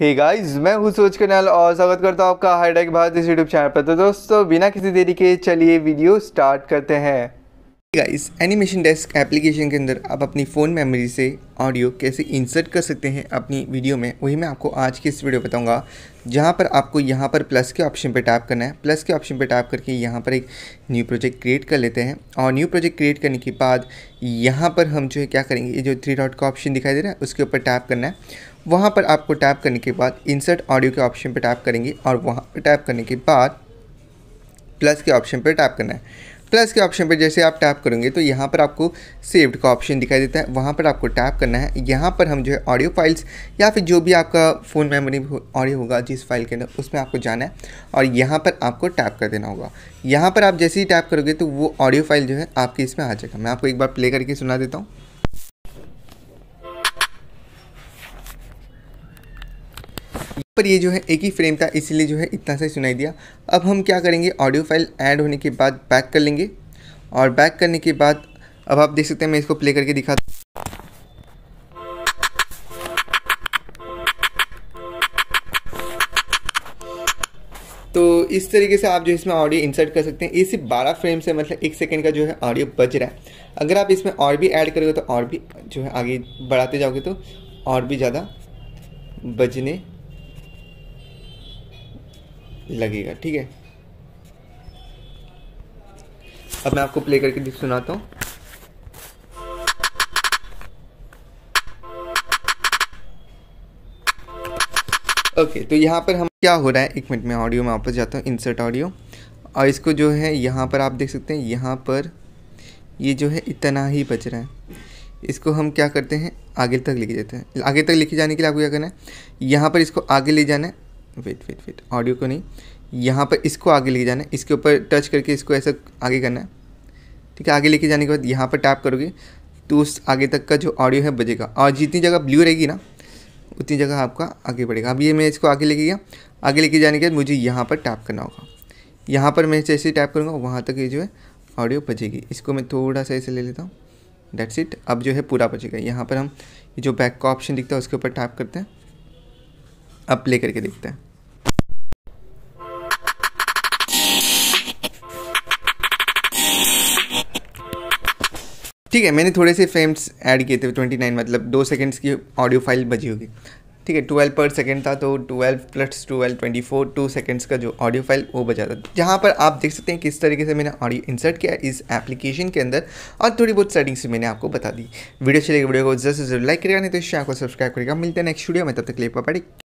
हे hey guys, मैं हूँ सोच कनाल और स्वागत करता हूँ आपका हाईटेक भारत इस यूट्यूब चैनल पर तो दोस्तों बिना किसी देरी के चलिए वीडियो स्टार्ट करते हैं गाइस एनिमेशन डेस्क एप्लीकेशन के अंदर आप अपनी फ़ोन मेमोरी से ऑडियो कैसे इंसर्ट कर सकते हैं अपनी वीडियो में वही मैं आपको आज की इस वीडियो बताऊंगा जहां पर आपको यहां पर प्लस के ऑप्शन पर टैप करना है प्लस के ऑप्शन पर टैप करके यहां पर एक न्यू प्रोजेक्ट क्रिएट कर लेते हैं और न्यू प्रोजेक्ट क्रिएट करने के बाद यहाँ पर हम जो है क्या करेंगे ये जो थ्री डॉट का ऑप्शन दिखाई दे रहा है उसके ऊपर टैप करना है वहाँ पर आपको टैप करने के बाद इंसर्ट ऑडियो के ऑप्शन पर टैप करेंगे और वहाँ पर टैप करने के बाद प्लस के ऑप्शन पर टैप करना है प्लस के ऑप्शन पर जैसे आप टैप करेंगे तो यहाँ पर आपको सेव्ड का ऑप्शन दिखाई देता है वहाँ पर आपको टैप करना है यहाँ पर हम जो है ऑडियो फाइल्स या फिर जो भी आपका फ़ोन मेमोरी ऑडियो होगा जिस फाइल के अंदर उसमें आपको जाना है और यहाँ पर आपको टैप कर देना होगा यहाँ पर आप जैसे ही टैप करोगे तो वो ऑडियो फाइल जो है आपके इसमें आ जाएगा मैं आपको एक बार प्ले करके सुना देता हूँ पर ये जो है एक ही फ्रेम था इसीलिए जो है इतना सही सुनाई दिया अब हम क्या करेंगे ऑडियो फाइल ऐड होने के बाद बैक कर लेंगे और बैक करने के बाद अब आप देख सकते हैं मैं इसको प्ले करके दिखा तो इस तरीके से आप जो इसमें ऑडियो इंसर्ट कर सकते हैं ये सिर्फ बारह फ्रेम से मतलब एक सेकेंड का जो है ऑडियो बज रहा है अगर आप इसमें और भी ऐड करोगे तो और भी जो है आगे बढ़ाते जाओगे तो और भी ज़्यादा बजने लगेगा ठीक है अब मैं आपको प्ले करके सुनाता हूँ ओके okay, तो यहाँ पर हम क्या हो रहा है एक मिनट में ऑडियो में वापस जाता हूँ इंसर्ट ऑडियो और इसको जो है यहाँ पर आप देख सकते हैं यहाँ पर ये जो है इतना ही बच रहा है इसको हम क्या करते हैं आगे तक लेके जाते हैं आगे तक लेके जाने के लिए आपको क्या करना है यहाँ पर इसको आगे ले जाना है वेट वेट वेट ऑडियो को नहीं यहाँ पर इसको आगे लेके जाना है इसके ऊपर टच करके इसको ऐसा आगे करना है ठीक है आगे लेके जाने के बाद यहाँ पर टैप करोगे तो उस आगे तक का जो ऑडियो है बजेगा और जितनी जगह ब्लू रहेगी ना उतनी जगह आपका आगे बढ़ेगा अब ये मैं इसको आगे लेके गया आगे लेके जाने के बाद मुझे यहाँ पर टैप करना होगा यहाँ पर मैं जैसे टैप करूँगा वहाँ तक ये जो है ऑडियो बजेगी इसको मैं थोड़ा सा ऐसे ले लेता हूँ डेट्स इट अब जो है पूरा बजेगा यहाँ पर हम जो बैक का ऑप्शन दिखता है उसके ऊपर टैप करते हैं अब प्ले करके देखते हैं ठीक है मैंने थोड़े से फ्रेम्स ऐड किए थे ट्वेंटी नाइन मतलब दो सेकेंड्स की ऑडियो फाइल बजी होगी ठीक है 12 पर सेकंड था तो twelve plus twelve twenty four two seconds का जो ऑडियो फाइल वो बजा था जहाँ पर आप देख सकते हैं किस तरीके से मैंने ऑडियो इंसर्ट किया इस एप्लीकेशन के अंदर और थोड़ी बहुत सेटिंग्स मैंने आपको बता दी वीडियो चलेगी वीडियो को जरूर जरूर लाइक करेगा नहीं तो इस चैनल को सब्सक्राइब करेगा मिलते हैं नेक्स्ट वीडियो में तब तक ले पड़ी